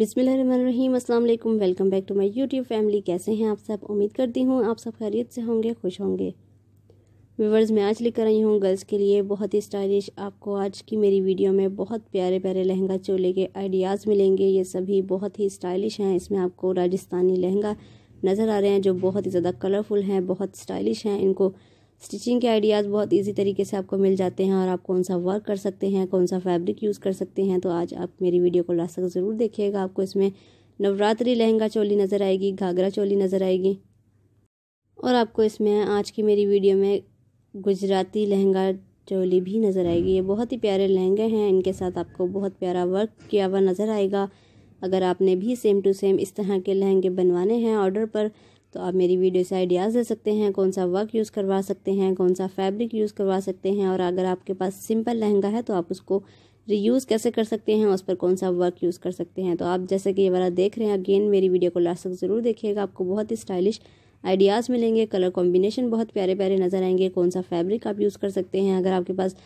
बिसमीम अस्सलाम वालेकुम welcome back to my YouTube family कैसे हैं आप सब उम्मीद करती हूँ आप सब खैरियत से होंगे खुश होंगे व्यूवर्स मैं आज लेकर आई हूँ गर्ल्स के लिए बहुत ही स्टाइलिश आपको आज की मेरी वीडियो में बहुत प्यारे प्यारे लहंगा चोले के आइडियाज़ मिलेंगे ये सभी बहुत ही स्टाइलिश हैं इसमें आपको राजस्थानी लहंगा नज़र आ रहे हैं जो बहुत ही ज़्यादा कलरफुल हैं बहुत स्टाइलिश हैं इनको स्टिचिंग के आइडियाज़ बहुत इजी तरीके से आपको मिल जाते हैं और आप कौन सा वर्क कर सकते हैं कौन सा फैब्रिक यूज़ कर सकते हैं तो आज आप मेरी वीडियो को लास्ट तक ज़रूर देखिएगा आपको इसमें नवरात्रि लहंगा चोली नज़र आएगी घाघरा चोली नज़र आएगी और आपको इसमें आज की मेरी वीडियो में गुजराती लहंगा चोली भी नज़र आएगी ये बहुत ही प्यारे लहंगे हैं इनके साथ आपको बहुत प्यारा वर्क किया हुआ नज़र आएगा अगर आपने भी सेम टू सेम इस तरह के लहंगे बनवाने हैं ऑर्डर पर तो आप मेरी वीडियो से आइडियाज़ दे सकते हैं कौन सा वर्क यूज़ करवा सकते हैं कौन सा फैब्रिक यूज़ करवा सकते हैं और अगर आपके पास सिंपल लहंगा है तो आप उसको रीयूज़ कैसे कर सकते हैं उस पर कौन सा वर्क यूज़ कर सकते हैं तो आप जैसे कि ये वाला देख रहे हैं अगेन मेरी वीडियो को लास्ट तक ज़रूर देखिएगा आपको बहुत ही स्टाइलिश आइडियाज़ मिलेंगे कलर कॉम्बिनेशन बहुत प्यारे प्यारे नज़र आएंगे कौन सा फैब्रिक आप यूज़ कर सकते हैं अगर आपके पास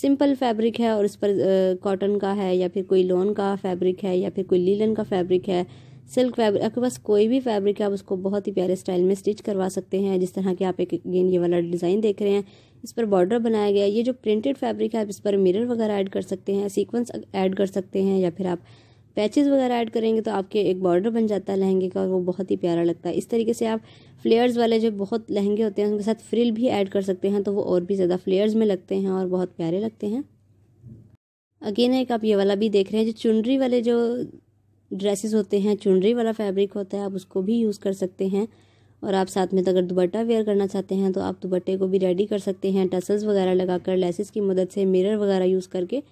सिंपल फैब्रिक है और इस पर कॉटन का है या फिर कोई लोन का फैब्रिक है या फिर कोई लीलन का फैब्रिक है सिल्क फैब्रिक आपके पास कोई भी फैब्रिक है आप उसको बहुत ही प्यारे स्टाइल में स्टिच करवा सकते हैं जिस तरह के आप एक गेंद ये वाला डिज़ाइन देख रहे हैं इस पर बॉर्डर बनाया गया ये जो प्रिंटेड फैब्रिक है आप इस पर मिरर वगैरह ऐड कर सकते हैं सीक्वेंस ऐड कर सकते हैं या फिर आप पैचेज़ वगैरह ऐड करेंगे तो आपके एक बॉर्डर बन जाता है लहंगे का और वो बहुत ही प्यारा लगता है इस तरीके से आप फ्लेयर्स वाले जो बहुत लहंगे होते हैं उनके साथ फ्रिल भी ऐड कर सकते हैं तो वो और भी ज़्यादा फ्लेयर्स में लगते हैं और बहुत प्यारे लगते हैं अगेन एक आप ये वाला भी देख रहे हैं जो चुनरी वाले जो ड्रेसेस होते हैं चुनरी वाला फैब्रिक होता है आप उसको भी यूज़ कर सकते हैं और आप साथ में तो अगर दुपट्टा वेयर करना चाहते हैं तो आप दुपट्टे को भी रेडी कर सकते हैं टसल्स वगैरह लगाकर लेसेस की मदद से मिरर वगैरह यूज़ करके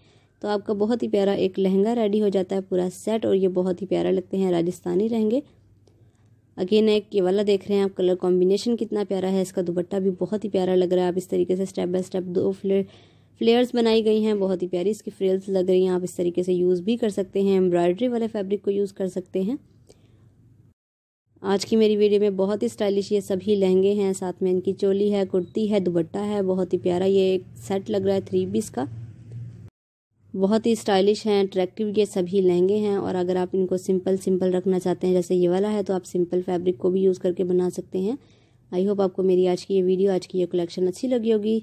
तो आपका बहुत ही प्यारा एक लहंगा रेडी हो जाता है पूरा सेट और ये बहुत ही प्यारा लगते हैं राजस्थानी रहेंगे अगेन एक ये वाला देख रहे हैं आप कलर कॉम्बिनेशन कितना प्यारा है इसका दुपट्टा भी बहुत ही प्यारा लग रहा है आप इस तरीके से स्टेप बाय स्टेप दो फ्लेट फ्लेयर्स बनाई गई हैं बहुत ही प्यारी इसकी फ्रेल्स लग रही हैं आप इस तरीके से यूज़ भी कर सकते हैं एम्ब्रॉयडरी वाले फैब्रिक को यूज़ कर सकते हैं आज की मेरी वीडियो में बहुत ही स्टाइलिश ये सभी लहंगे हैं साथ में इनकी चोली है कुर्ती है दुबट्टा है बहुत ही प्यारा ये एक सेट लग रहा है थ्री पीस का बहुत ही स्टाइलिश हैं अट्रैक्टिव ये सभी लहंगे हैं और अगर आप इनको सिंपल सिंपल रखना चाहते हैं जैसे ये वाला है तो आप सिंपल फैब्रिक को भी यूज़ करके बना सकते हैं आई होप आपको मेरी आज की ये वीडियो आज की ये कलेक्शन अच्छी लगी होगी